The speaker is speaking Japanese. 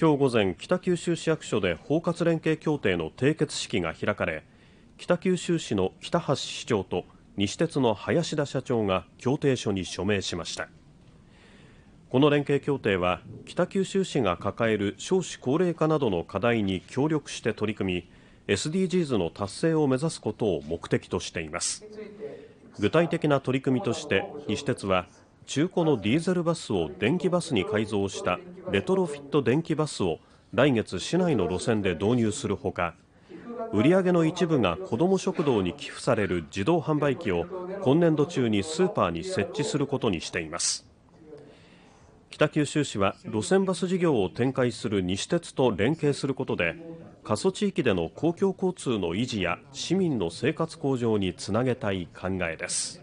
今日午前北九州市役所で包括連携協定の締結式が開かれ北九州市の北橋市長と西鉄の林田社長が協定書に署名しましたこの連携協定は北九州市が抱える少子高齢化などの課題に協力して取り組み SDGs の達成を目指すことを目的としています具体的な取り組みとして西鉄は中古のディーゼルバスを電気バスに改造したレトロフィット電気バスを来月市内の路線で導入するほか売上の一部が子ども食堂に寄付される自動販売機を今年度中にスーパーに設置することにしています北九州市は路線バス事業を展開する西鉄と連携することで過疎地域での公共交通の維持や市民の生活向上につなげたい考えです